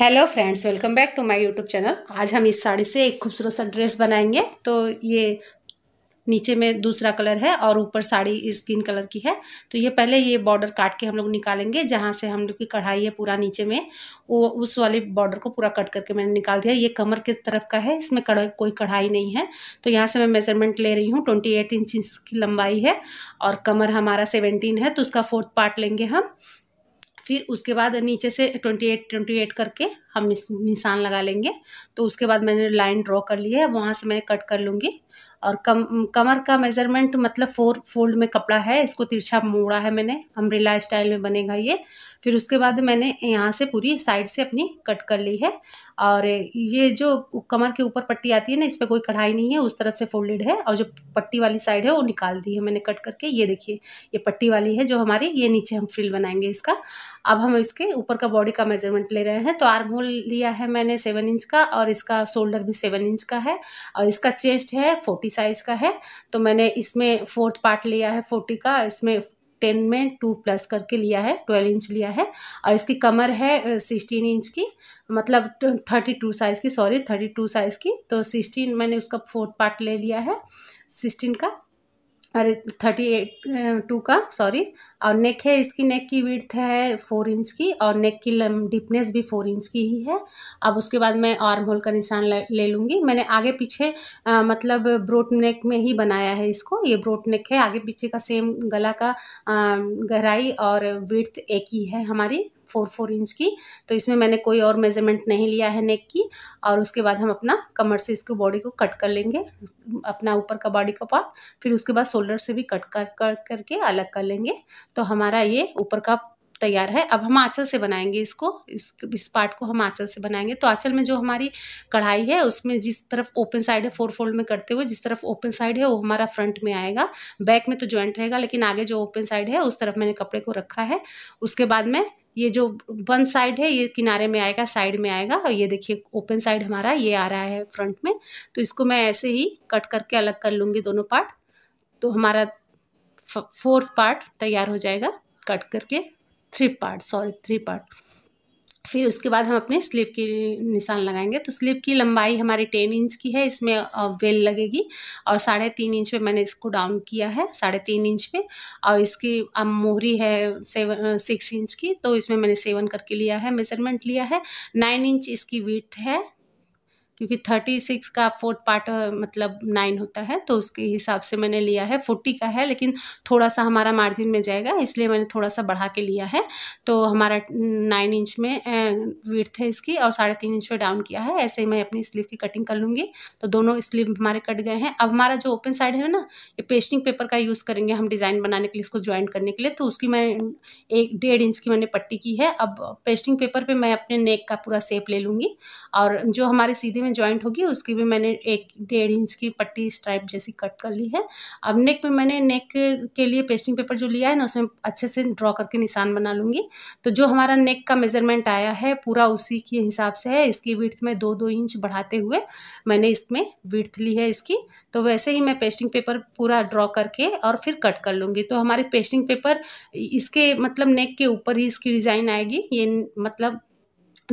hello friends welcome back to my YouTube channel आज हम इस साड़ी से एक खूबसूरत सा ड्रेस बनाएंगे तो ये नीचे में दूसरा कलर है और ऊपर साड़ी स्किन कलर की है तो ये पहले ये बॉर्डर काट के हम लोग निकालेंगे जहाँ से हम लोग की कढ़ाई है पूरा नीचे में वो उस वाले बॉर्डर को पूरा कट करके मैंने निकाल दिया ये कमर के तरफ का है इसमें कड़, कोई कढ़ाई नहीं है तो यहाँ से मैं मेजरमेंट ले रही हूँ ट्वेंटी एट इंच की लंबाई है और कमर हमारा सेवेंटीन है तो उसका फोर्थ पार्ट लेंगे हम फिर उसके बाद नीचे से ट्वेंटी एट ट्वेंटी एट करके हम निशान लगा लेंगे तो उसके बाद मैंने लाइन ड्रॉ कर ली है वहाँ से मैं कट कर लूँगी और कम कमर का मेज़रमेंट मतलब फोर फोल्ड में कपड़ा है इसको तिरछा मोड़ा है मैंने अम्ब्रेला स्टाइल में बनेगा ये फिर उसके बाद मैंने यहाँ से पूरी साइड से अपनी कट कर ली है और ये जो कमर के ऊपर पट्टी आती है ना इस पर कोई कढ़ाई नहीं है उस तरफ से फोल्डेड है और जो पट्टी वाली साइड है वो निकाल दी है मैंने कट करके ये देखिए ये पट्टी वाली है जो हमारी ये नीचे हम फ्रिल बनाएंगे इसका अब हम इसके ऊपर का बॉडी का मेजरमेंट ले रहे हैं तो आर्म होल लिया है मैंने सेवन इंच का और इसका शोल्डर भी सेवन इंच का है और इसका चेस्ट है फोर्टी साइज़ का है तो मैंने इसमें फोर्थ पार्ट लिया है फोर्टी का इसमें टेन में टू प्लस करके लिया है ट्वेल्व इंच लिया है और इसकी कमर है सिक्सटीन इंच की मतलब थर्टी टू साइज़ की सॉरी थर्टी टू साइज़ की तो सिक्सटीन मैंने उसका फोर्थ पार्ट ले लिया है सिक्सटीन का अरे थर्टी एट टू का सॉरी और नेक है इसकी नेक की विड्थ है फोर इंच की और नेक की डीपनेस भी फोर इंच की ही है अब उसके बाद मैं आर्म होल का निशान ले लूँगी मैंने आगे पीछे आ, मतलब ब्रोट नेक में ही बनाया है इसको ये ब्रोट नेक है आगे पीछे का सेम गला का गहराई और विड्थ एक ही है हमारी फोर फोर इंच की तो इसमें मैंने कोई और मेज़रमेंट नहीं लिया है नेक की और उसके बाद हम अपना कमर से इसको बॉडी को कट कर लेंगे अपना ऊपर का बॉडी का पार्ट फिर उसके बाद शोल्डर से भी कट कर कर करके अलग कर लेंगे तो हमारा ये ऊपर का तैयार है अब हम आँचल से बनाएंगे इसको इस इस पार्ट को हम आँचल से बनाएंगे तो आँचल में जो हमारी कढ़ाई है उसमें जिस तरफ ओपन साइड है फोर फोल्ड में करते हुए जिस तरफ ओपन साइड है वो हमारा फ्रंट में आएगा बैक में तो ज्वाइंट रहेगा लेकिन आगे जो ओपन साइड है उस तरफ मैंने कपड़े को रखा है उसके बाद में ये जो वन साइड है ये किनारे में आएगा साइड में आएगा और ये देखिए ओपन साइड हमारा ये आ रहा है फ्रंट में तो इसको मैं ऐसे ही कट करके अलग कर लूँगी दोनों पार्ट तो हमारा फोर्थ पार्ट तैयार हो जाएगा कट करके three part sorry three part फिर उसके बाद हम अपने स्लीव की निशान लगाएंगे तो स्लीव की लंबाई हमारी टेन इंच की है इसमें वेल लगेगी और साढ़े तीन इंच पे मैंने इसको डाउन किया है साढ़े तीन इंच पे और इसकी अब मोहरी है सेवन सिक्स इंच की तो इसमें मैंने सेवन करके लिया है मेजरमेंट लिया है नाइन इंच इसकी विथ है क्योंकि थर्टी सिक्स का फोर्थ पार्ट मतलब नाइन होता है तो उसके हिसाब से मैंने लिया है फोर्टी का है लेकिन थोड़ा सा हमारा मार्जिन में जाएगा इसलिए मैंने थोड़ा सा बढ़ा के लिया है तो हमारा नाइन इंच में विर्थ है इसकी और साढ़े तीन इंच में डाउन किया है ऐसे ही मैं अपनी स्लीव की कटिंग कर लूँगी तो दोनों स्लीव हमारे कट गए हैं अब हमारा जो ओपन साइड है ना ये पेस्टिंग पेपर का यूज़ करेंगे हम डिज़ाइन बनाने के लिए इसको ज्वाइन करने के लिए तो उसकी मैं एक डेढ़ इंच की मैंने पट्टी की है अब पेस्टिंग पेपर पर मैं अपने नेक का पूरा सेप ले लूँगी और जो हमारे सीधे में में जॉइंट होगी उसकी भी मैंने एक डेढ़ इंच की पट्टी स्ट्राइप जैसी कट कर ली है अब नेक पे मैंने नेक के लिए पेस्टिंग पेपर जो लिया है ना उसमें अच्छे से ड्रॉ करके निशान बना लूँगी तो जो हमारा नेक का मेजरमेंट आया है पूरा उसी के हिसाब से है इसकी विर्थ में दो दो इंच बढ़ाते हुए मैंने इसमें विर्थ ली है इसकी तो वैसे ही मैं पेस्टिंग पेपर पूरा ड्रॉ करके और फिर कट कर लूँगी तो हमारे पेस्टिंग पेपर इसके मतलब नेक के ऊपर ही इसकी डिज़ाइन आएगी ये मतलब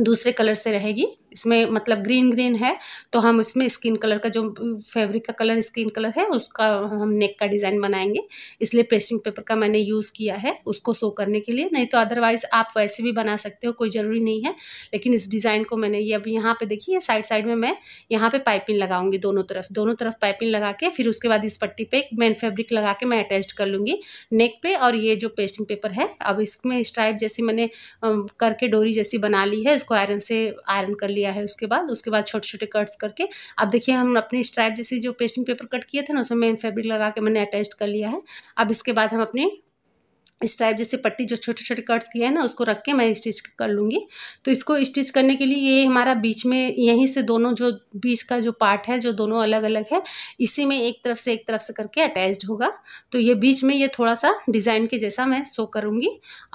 दूसरे कलर से रहेगी इसमें मतलब ग्रीन ग्रीन है तो हम इसमें स्किन कलर का जो फैब्रिक का कलर स्किन कलर है उसका हम नेक का डिज़ाइन बनाएंगे इसलिए पेस्टिंग पेपर का मैंने यूज़ किया है उसको शो करने के लिए नहीं तो अदरवाइज़ आप वैसे भी बना सकते हो कोई ज़रूरी नहीं है लेकिन इस डिज़ाइन को मैंने ये अब यहाँ पर देखिए साइड साइड में मैं यहाँ पर पाइपिंग लगाऊंगी दोनों तरफ दोनों तरफ पाइपिंग लगा के फिर उसके बाद इस पट्टी पर एक मेन फेब्रिक लगा के मैं अटैच कर लूँगी नेक पे और ये जो पेस्टिंग पेपर है अब इसमें स्ट्राइप जैसी मैंने करके डोरी जैसी बना ली है इसको आयरन से आयरन कर लिया लिया है उसके बाद उसके बाद छोटे छोटे कट्स करके अब देखिए हम अपने स्ट्राइप जैसे जो पेस्टिंग पेपर कट किए थे ना उसमें मैं फेब्रिक लगा के मैंने अटैच कर लिया है अब इसके बाद हम अपने इस टाइप जैसे पट्टी जो छोटे छोटे कट्स किए हैं ना उसको रख के मैं स्टिच कर लूँगी तो इसको स्टिच करने के लिए ये हमारा बीच में यहीं से दोनों जो बीच का जो पार्ट है जो दोनों अलग अलग है इसी में एक तरफ से एक तरफ से करके अटैच्ड होगा तो ये बीच में ये थोड़ा सा डिज़ाइन के जैसा मैं सो करूँगी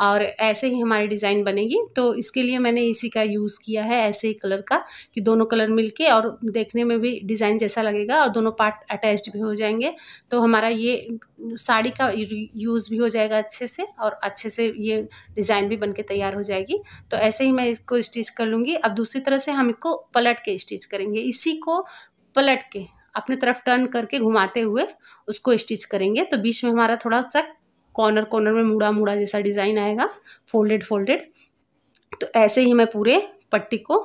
और ऐसे ही हमारी डिज़ाइन बनेगी तो इसके लिए मैंने इसी का यूज़ किया है ऐसे ही कलर का कि दोनों कलर मिल और देखने में भी डिज़ाइन जैसा लगेगा और दोनों पार्ट अटैच्ड भी हो जाएंगे तो हमारा ये साड़ी का यूज़ भी हो जाएगा अच्छे से और अच्छे से ये डिज़ाइन भी बन के तैयार हो जाएगी तो ऐसे ही मैं इसको स्टिच कर लूँगी अब दूसरी तरह से हम इसको पलट के स्टिच करेंगे इसी को पलट के अपने तरफ टर्न करके घुमाते हुए उसको स्टिच करेंगे तो बीच में हमारा थोड़ा सा कॉर्नर कॉर्नर में मुड़ा मुड़ा जैसा डिज़ाइन आएगा फोल्डेड फोल्डेड तो ऐसे ही मैं पूरे पट्टी को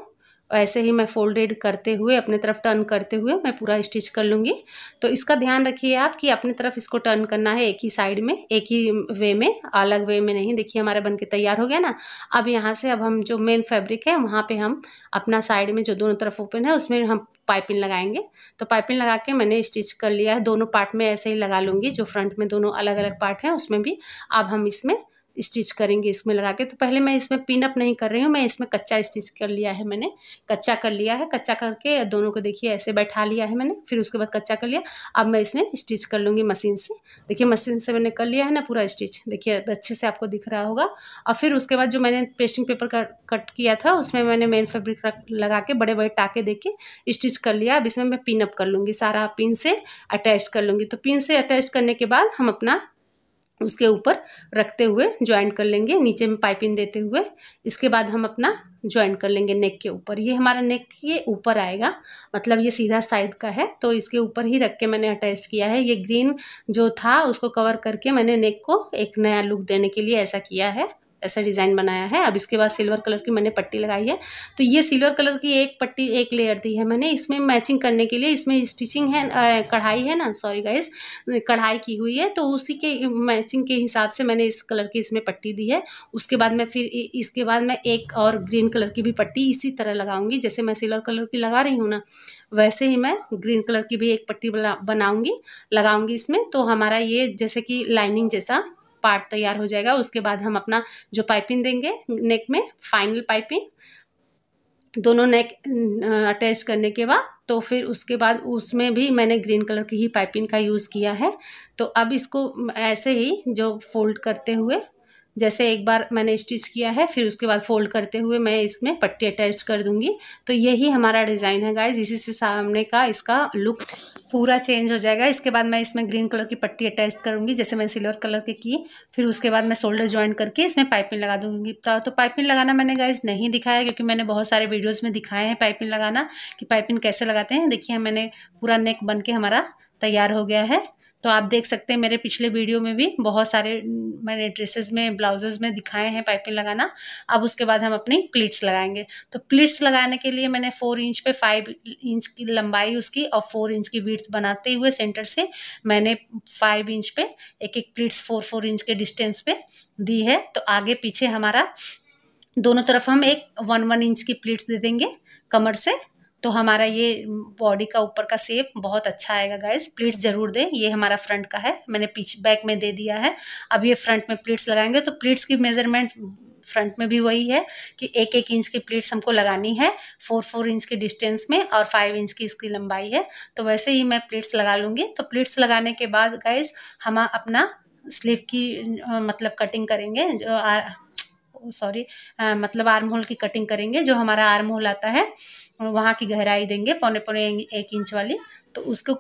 ऐसे ही मैं फोल्डेड करते हुए अपने तरफ टर्न करते हुए मैं पूरा स्टिच कर लूँगी तो इसका ध्यान रखिए आप कि अपने तरफ इसको टर्न करना है एक ही साइड में एक ही वे में अलग वे में नहीं देखिए हमारा बन के तैयार हो गया ना अब यहाँ से अब हम जो मेन फैब्रिक है वहाँ पर हम अपना साइड में जो दोनों तरफ ओपन है उसमें हम पाइपिंग लगाएंगे तो पाइपिंग लगा के मैंने स्टिच कर लिया है दोनों पार्ट में ऐसे ही लगा लूँगी जो फ्रंट में दोनों अलग अलग पार्ट हैं उसमें भी अब हम इसमें स्टिच करेंगे इसमें लगा के तो पहले मैं इसमें पिनअप नहीं कर रही हूँ मैं इसमें कच्चा स्टिच कर लिया है मैंने कच्चा कर लिया है कच्चा करके दोनों को देखिए ऐसे बैठा लिया है मैंने फिर उसके बाद कच्चा कर लिया अब मैं इसमें स्टिच कर लूँगी मशीन से देखिए मशीन से मैंने कर लिया है ना पूरा स्टिच देखिए अच्छे से आपको दिख रहा होगा और फिर उसके बाद जो मैंने पेस्टिंग पेपर कट किया था उसमें मैंने मेन फेब्रिक लगा के बड़े बड़े टाके दे के स्टिच कर लिया अब इसमें मैं पिनअप कर लूँगी सारा पिन से अटैच कर लूँगी तो पिन से अटैच करने के बाद हम अपना उसके ऊपर रखते हुए ज्वाइंट कर लेंगे नीचे में पाइपिंग देते हुए इसके बाद हम अपना ज्वाइंट कर लेंगे नेक के ऊपर ये हमारा नेक के ऊपर आएगा मतलब ये सीधा साइड का है तो इसके ऊपर ही रख के मैंने अटैच किया है ये ग्रीन जो था उसको कवर करके मैंने नेक को एक नया लुक देने के लिए ऐसा किया है ऐसा डिज़ाइन बनाया है अब इसके बाद सिल्वर कलर की मैंने पट्टी लगाई है तो ये सिल्वर कलर की एक पट्टी एक लेयर दी है मैंने इसमें मैचिंग करने के लिए इसमें स्टिचिंग है कढ़ाई है ना सॉरी गाइस कढ़ाई की हुई है तो उसी के मैचिंग के हिसाब से मैंने इस कलर की इसमें पट्टी दी है उसके बाद मैं फिर इसके बाद मैं एक और ग्रीन कलर की भी पट्टी इसी तरह लगाऊंगी जैसे मैं सिल्वर कलर की लगा रही हूँ ना वैसे ही मैं ग्रीन कलर की भी एक पट्टी बनाऊंगी लगाऊंगी इसमें तो हमारा ये जैसे कि लाइनिंग जैसा पार्ट तैयार हो जाएगा उसके बाद हम अपना जो पाइपिंग देंगे नेक में फाइनल पाइपिंग दोनों नेक अटैच करने के बाद तो फिर उसके बाद उसमें भी मैंने ग्रीन कलर की ही पाइपिंग का यूज़ किया है तो अब इसको ऐसे ही जो फोल्ड करते हुए जैसे एक बार मैंने स्टिच किया है फिर उसके बाद फोल्ड करते हुए मैं इसमें पट्टी अटैच कर दूँगी तो यही हमारा डिज़ाइन है गाइज इसी से सामने का इसका लुक पूरा चेंज हो जाएगा इसके बाद मैं इसमें ग्रीन कलर की पट्टी अटैच करूँगी जैसे मैं सिल्वर कलर की की फिर उसके बाद मैं शोल्डर ज्वाइन करके इसमें पाइपिंग लगा दूंगी तो, तो पाइपिंग लगाना मैंने गाइज नहीं दिखाया क्योंकि मैंने बहुत सारे वीडियोज़ में दिखाए हैं पाइपिंग लगाना कि पाइपिंग कैसे लगाते हैं देखिए मैंने पूरा नेक बन के हमारा तैयार हो गया है तो आप देख सकते हैं मेरे पिछले वीडियो में भी बहुत सारे मैंने ड्रेसेस में ब्लाउजेज में दिखाए हैं पाइपिंग लगाना अब उसके बाद हम अपनी प्लीट्स लगाएंगे तो प्लीट्स लगाने के लिए मैंने फोर इंच पे फाइव इंच की लंबाई उसकी और फोर इंच की वीड्थ बनाते हुए सेंटर से मैंने फाइव इंच पे एक एक प्लीट्स फोर फोर इंच के डिस्टेंस पे दी है तो आगे पीछे हमारा दोनों तरफ हम एक वन वन इंच की प्लीट्स दे देंगे कमर से तो हमारा ये बॉडी का ऊपर का सेप बहुत अच्छा आएगा गाइस प्लीट्स ज़रूर दें ये हमारा फ्रंट का है मैंने पीछे बैक में दे दिया है अब ये फ्रंट में प्लीट्स लगाएंगे तो प्लीट्स की मेज़रमेंट फ्रंट में भी वही है कि एक एक इंच की प्लीट्स हमको लगानी है फोर फोर इंच के डिस्टेंस में और फाइव इंच की इसकी लंबाई है तो वैसे ही मैं प्लीट्स लगा लूँगी तो प्लीट्स लगाने के बाद गाइस हम अपना स्लीव की मतलब कटिंग करेंगे जो आ, सॉरी मतलब आर्म होल की कटिंग करेंगे जो हमारा आर्म होल आता है वहाँ की गहराई देंगे पौने पौने एक इंच वाली तो उसको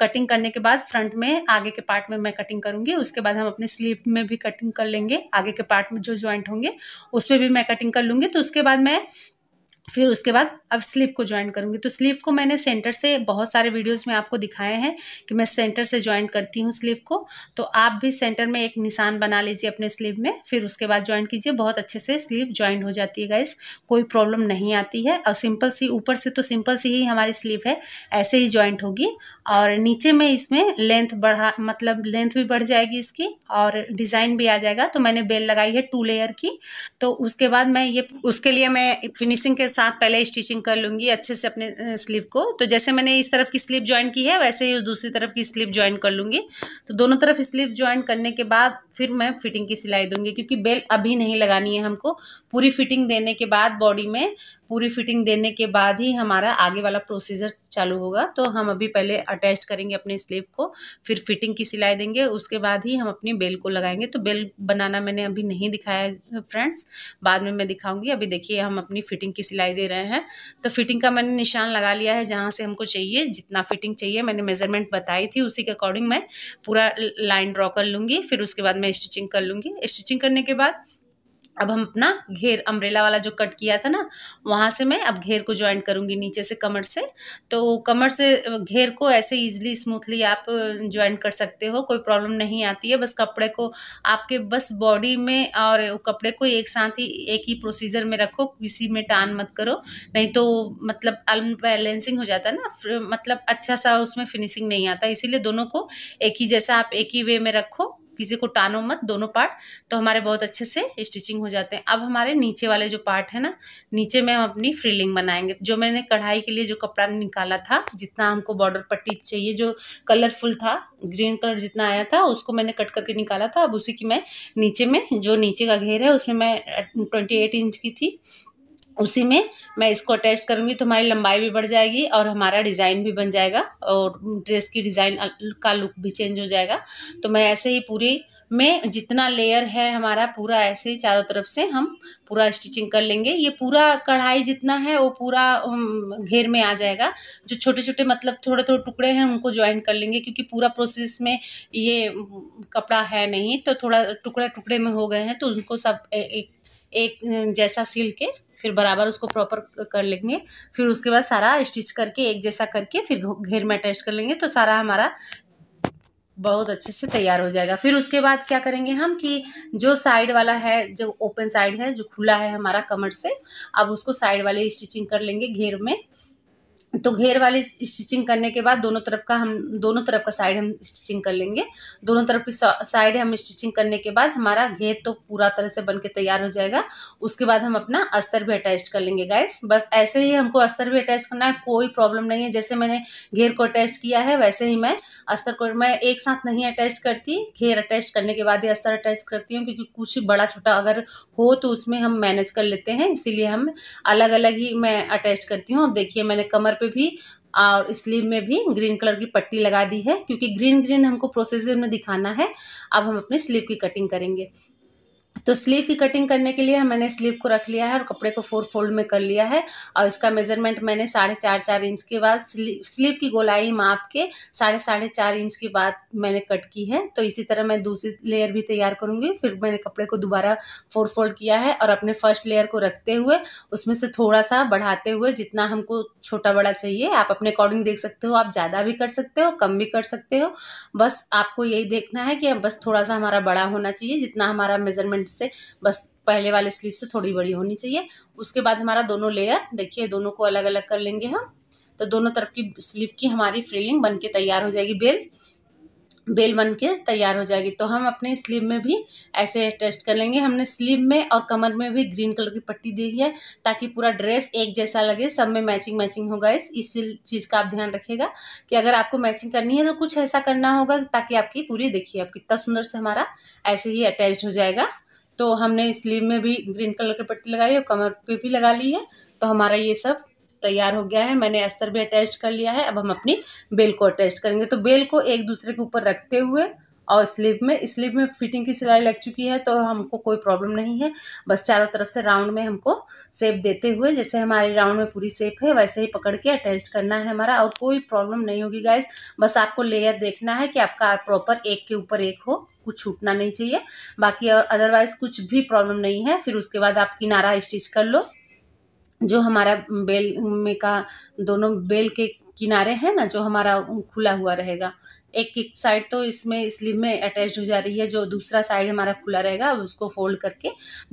कटिंग करने के बाद फ्रंट में आगे के पार्ट में मैं कटिंग करूँगी उसके बाद हम अपने स्लीव में भी कटिंग कर लेंगे आगे के पार्ट में जो ज्वाइंट होंगे उसमें भी मैं कटिंग कर लूँगी तो उसके बाद मैं फिर उसके बाद अब स्लीव को ज्वाइन करूँगी तो स्लीव को मैंने सेंटर से बहुत सारे वीडियोस में आपको दिखाए हैं कि मैं सेंटर से ज्वाइन करती हूँ स्लीव को तो आप भी सेंटर में एक निशान बना लीजिए अपने स्लीव में फिर उसके बाद ज्वाइन कीजिए बहुत अच्छे से स्लीव ज्वाइन हो जाती है गाइस कोई प्रॉब्लम नहीं आती है और सिंपल सी ऊपर से तो सिंपल सी ही हमारी स्लीव है ऐसे ही ज्वाइंट होगी और नीचे में इसमें लेंथ बढ़ा मतलब लेंथ भी बढ़ जाएगी इसकी और डिज़ाइन भी आ जाएगा तो मैंने बेल लगाई है टू लेयर की तो उसके बाद मैं ये उसके लिए मैं फिनिशिंग के साथ साथ पहले स्टिचिंग कर लूँगी अच्छे से अपने स्लीव को तो जैसे मैंने इस तरफ की स्लीव ज्वाइन की है वैसे ही दूसरी तरफ की स्लीव ज्वाइन कर लूँगी तो दोनों तरफ स्लीव ज्वाइन करने के बाद फिर मैं फिटिंग की सिलाई दूँगी क्योंकि बेल अभी नहीं लगानी है हमको पूरी फिटिंग देने के बाद बॉडी में पूरी फिटिंग देने के बाद ही हमारा आगे वाला प्रोसीजर चालू होगा तो हम अभी पहले अटैच करेंगे अपने स्लीव को फिर फिटिंग की सिलाई देंगे उसके बाद ही हम अपनी बेल को लगाएंगे तो बेल बनाना मैंने अभी नहीं दिखाया फ्रेंड्स बाद में मैं दिखाऊंगी अभी देखिए हम अपनी फिटिंग की सिलाई दे रहे हैं तो फिटिंग का मैंने निशान लगा लिया है जहाँ से हमको चाहिए जितना फिटिंग चाहिए मैंने मेजरमेंट बताई थी उसी के अकॉर्डिंग मैं पूरा लाइन ड्रॉ कर लूँगी फिर उसके बाद मैं स्टिचिंग कर लूँगी स्टिचिंग करने के बाद अब हम अपना घेर अम्ब्रेला वाला जो कट किया था ना वहाँ से मैं अब घेर को ज्वाइंट करूँगी नीचे से कमर से तो कमर से घेर को ऐसे इजीली स्मूथली आप ज्वाइंट कर सकते हो कोई प्रॉब्लम नहीं आती है बस कपड़े को आपके बस बॉडी में और कपड़े को एक साथ ही एक ही प्रोसीजर में रखो किसी में टान मत करो नहीं तो मतलब अनबैलेंसिंग हो जाता है ना मतलब अच्छा सा उसमें फिनिशिंग नहीं आता इसीलिए दोनों को एक ही जैसा आप एक ही वे में रखो किसी को टानो मत दोनों पार्ट तो हमारे बहुत अच्छे से स्टिचिंग हो जाते हैं अब हमारे नीचे वाले जो पार्ट है ना नीचे में हम अपनी फ्रिलिंग बनाएंगे जो मैंने कढ़ाई के लिए जो कपड़ा निकाला था जितना हमको बॉर्डर पट्टी चाहिए जो कलरफुल था ग्रीन कलर जितना आया था उसको मैंने कट करके निकाला था अब उसी की मैं नीचे में जो नीचे का घेर है उसमें मैं ट्वेंटी इंच की थी उसी में मैं इसको अटैच करूँगी तो हमारी लंबाई भी बढ़ जाएगी और हमारा डिज़ाइन भी बन जाएगा और ड्रेस की डिज़ाइन का लुक भी चेंज हो जाएगा तो मैं ऐसे ही पूरी में जितना लेयर है हमारा पूरा ऐसे ही चारों तरफ से हम पूरा स्टिचिंग कर लेंगे ये पूरा कढ़ाई जितना है वो पूरा घेर में आ जाएगा जो छोटे छोटे मतलब थोड़े थोड़े टुकड़े हैं उनको ज्वाइन कर लेंगे क्योंकि पूरा प्रोसेस में ये कपड़ा है नहीं तो थोड़ा टुकड़े टुकड़े में हो गए हैं तो उनको सब एक एक जैसा सिल के फिर बराबर उसको प्रॉपर कर लेंगे फिर उसके बाद सारा स्टिच करके एक जैसा करके फिर घेर में अटैच कर लेंगे तो सारा हमारा बहुत अच्छे से तैयार हो जाएगा फिर उसके बाद क्या करेंगे हम कि जो साइड वाला है जो ओपन साइड है जो खुला है हमारा कमर से अब उसको साइड वाले स्टिचिंग कर लेंगे घेर में तो घेर वाली स्टिचिंग करने के बाद दोनों तरफ का हम दोनों तरफ का साइड हम स्टिचिंग कर लेंगे दोनों तरफ की साइड हम स्टिचिंग करने के बाद हमारा घेर तो पूरा तरह से बन के तैयार हो जाएगा उसके बाद हम अपना अस्तर भी अटैच कर लेंगे गाइस बस ऐसे ही हमको अस्तर भी अटैच करना है कोई प्रॉब्लम नहीं है जैसे मैंने घेर को अटैच किया है वैसे ही मैं अस्तर को मैं एक साथ नहीं अटैच करती घेर अटैच करने के बाद ही अस्तर अटैच करती हूँ क्योंकि कुछ बड़ा छोटा अगर हो तो उसमें हम मैनेज कर लेते हैं इसीलिए हम अलग अलग ही मैं अटैच करती हूँ देखिए मैंने कमर पे भी और स्लीव में भी ग्रीन कलर की पट्टी लगा दी है क्योंकि ग्रीन ग्रीन हमको प्रोसेसर में दिखाना है अब हम अपने स्लीव की कटिंग करेंगे तो स्लीव की कटिंग करने के लिए मैंने स्लीव को रख लिया है और कपड़े को फोर फोल्ड में कर लिया है और इसका मेजरमेंट मैंने साढ़े चार चार इंच के बाद स्लीव की गोलाई माप के साढ़े साढ़े चार इंच के बाद मैंने कट की है तो इसी तरह मैं दूसरी लेयर भी तैयार करूँगी फिर मैंने कपड़े को दोबारा फोर फोल्ड किया है और अपने फर्स्ट लेयर को रखते हुए उसमें से थोड़ा सा बढ़ाते हुए जितना हमको छोटा बड़ा चाहिए आप अपने अकॉर्डिंग देख सकते हो आप ज़्यादा भी कर सकते हो कम भी कर सकते हो बस आपको यही देखना है कि बस थोड़ा सा हमारा बड़ा होना चाहिए जितना हमारा मेजरमेंट पॉइंट से बस पहले वाले स्लीव से थोड़ी बड़ी होनी चाहिए उसके बाद हमारा दोनों लेयर देखिए दोनों को अलग अलग कर लेंगे हम तो दोनों तरफ की स्लीव की हमारी फ्रिलिंग बनके तैयार हो जाएगी बेल बेल बन के तैयार हो जाएगी तो हम अपने स्लीव में भी ऐसे टेस्ट कर लेंगे हमने स्लीव में और कमर में भी ग्रीन कलर की पट्टी दी है ताकि पूरा ड्रेस एक जैसा लगे सब में मैचिंग मैचिंग होगा इस इस चीज़ का आप ध्यान रखिएगा कि अगर आपको मैचिंग करनी है तो कुछ ऐसा करना होगा ताकि आपकी पूरी देखिए आप कितना सुंदर से हमारा ऐसे ही अटैच हो जाएगा तो हमने स्लीव में भी ग्रीन कलर की पट्टी लगाई और कमर पे भी लगा ली है तो हमारा ये सब तैयार हो गया है मैंने अस्तर भी अटैच कर लिया है अब हम अपनी बेल को अटैच करेंगे तो बेल को एक दूसरे के ऊपर रखते हुए और स्लीव में स्लीव में फिटिंग की सिलाई लग चुकी है तो हमको कोई प्रॉब्लम नहीं है बस चारों तरफ से राउंड में हमको सेप देते हुए जैसे हमारे राउंड में पूरी सेप है वैसे ही पकड़ के अटैच करना है हमारा और कोई प्रॉब्लम नहीं होगी गाइस बस आपको लेयर देखना है कि आपका प्रॉपर एक के ऊपर एक हो कुछ छूटना नहीं चाहिए बाकी और अदरवाइज़ कुछ भी प्रॉब्लम नहीं है फिर उसके बाद आप किनारा स्टिच कर लो जो हमारा बेल में का दोनों बेल के किनारे हैं ना जो हमारा खुला हुआ रहेगा एक एक साइड तो इसमें स्लीव में अटैच हो जा रही है जो दूसरा साइड हमारा खुला रहेगा उसको फोल्ड करके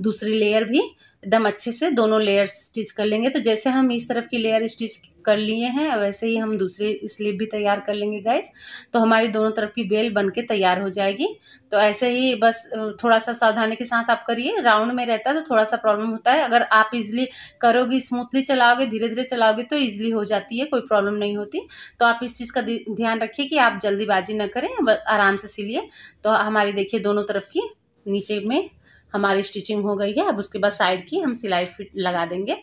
दूसरी लेयर भी एकदम अच्छे से दोनों लेयर स्टिच कर लेंगे तो जैसे हम इस तरफ की लेयर स्टिच कर लिए हैं वैसे ही हम दूसरी स्लीव भी तैयार कर लेंगे गैस तो हमारी दोनों तरफ की बेल बन के तैयार हो जाएगी तो ऐसे ही बस थोड़ा सा सावधानी के साथ आप करिए राउंड में रहता है तो थोड़ा सा प्रॉब्लम होता है अगर आप इजली करोगे स्मूथली चलाओगे धीरे धीरे चलाओगे तो ईजिली हो जाती है कोई प्रॉब्लम नहीं होती तो आप इस चीज़ का ध्यान रखिए कि आप जल्दीबाजी ना करें आराम से सिलिए तो हमारी देखिए दोनों तरफ की नीचे में हमारी स्टिचिंग हो गई है अब उसके बाद साइड की हम सिलाई फिट लगा देंगे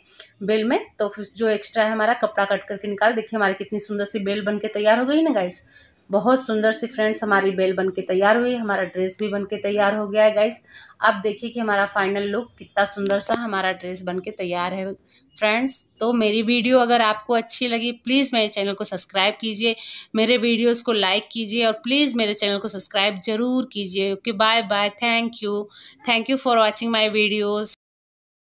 बेल में तो फिर जो एक्स्ट्रा है हमारा कपड़ा कट करके निकाल देखिए हमारी कितनी सुंदर सी बेल बन के तैयार हो गई ना गाइस बहुत सुंदर सी फ्रेंड्स हमारी बेल बन के तैयार हुई हमारा ड्रेस भी बन के तैयार हो गया है गाइस अब देखिए कि हमारा फाइनल लुक कितना सुंदर सा हमारा ड्रेस बन के तैयार है फ्रेंड्स तो मेरी वीडियो अगर आपको अच्छी लगी प्लीज़ मेरे चैनल को सब्सक्राइब कीजिए मेरे वीडियोस को लाइक कीजिए और प्लीज़ मेरे चैनल को सब्सक्राइब ज़रूर कीजिए okay bye bye thank you thank you for watching my videos